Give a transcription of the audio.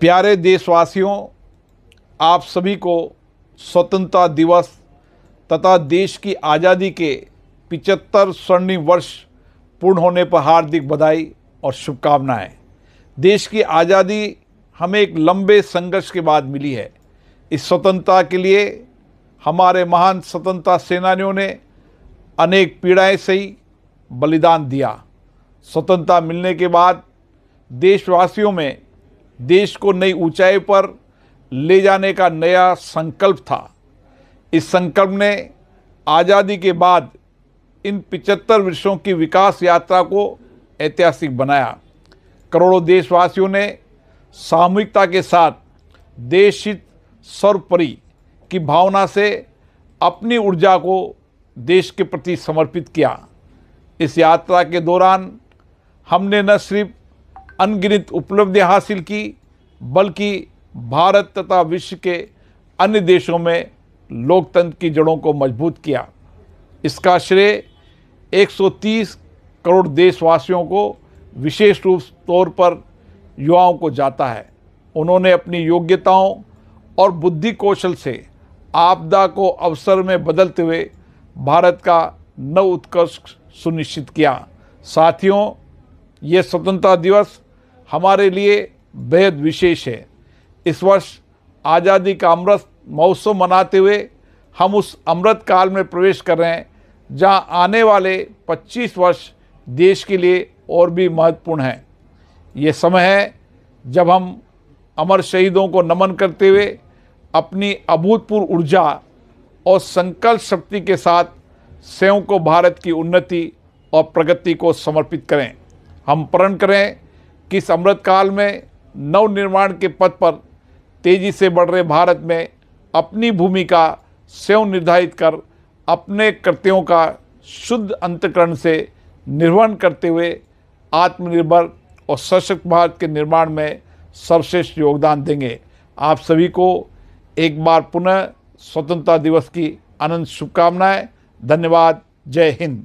प्यारे देशवासियों आप सभी को स्वतंत्रता दिवस तथा देश की आज़ादी के पिचहत्तर स्वर्णिम वर्ष पूर्ण होने पर हार्दिक बधाई और शुभकामनाएं देश की आज़ादी हमें एक लंबे संघर्ष के बाद मिली है इस स्वतंत्रता के लिए हमारे महान स्वतंत्रता सेनानियों ने अनेक पीड़ाएं सही बलिदान दिया स्वतंत्रता मिलने के बाद देशवासियों में देश को नई ऊंचाई पर ले जाने का नया संकल्प था इस संकल्प ने आज़ादी के बाद इन 75 वर्षों की विकास यात्रा को ऐतिहासिक बनाया करोड़ों देशवासियों ने सामूहिकता के साथ देश हित सर्वपरि की भावना से अपनी ऊर्जा को देश के प्रति समर्पित किया इस यात्रा के दौरान हमने न सिर्फ अनगिनत उपलब्धियाँ हासिल की बल्कि भारत तथा विश्व के अन्य देशों में लोकतंत्र की जड़ों को मजबूत किया इसका श्रेय 130 करोड़ देशवासियों को विशेष रूप तौर पर युवाओं को जाता है उन्होंने अपनी योग्यताओं और बुद्धि कौशल से आपदा को अवसर में बदलते हुए भारत का नव उत्कर्ष सुनिश्चित किया साथियों ये स्वतंत्रता दिवस हमारे लिए बेहद विशेष है इस वर्ष आज़ादी का अमृत महोत्सव मनाते हुए हम उस अमृत काल में प्रवेश कर रहे हैं जहां आने वाले 25 वर्ष देश के लिए और भी महत्वपूर्ण हैं ये समय है जब हम अमर शहीदों को नमन करते हुए अपनी अभूतपूर्व ऊर्जा और संकल्प शक्ति के साथ स्वयं को भारत की उन्नति और प्रगति को समर्पित करें हम प्रण करें कि इस अमृत काल में नवनिर्माण के पथ पर तेजी से बढ़ रहे भारत में अपनी भूमिका स्वयं निर्धारित कर अपने कृत्यों का शुद्ध अंतकरण से निर्वहन करते हुए आत्मनिर्भर और सशक्त भारत के निर्माण में सर्वश्रेष्ठ योगदान देंगे आप सभी को एक बार पुनः स्वतंत्रता दिवस की अनंत शुभकामनाएं धन्यवाद जय हिंद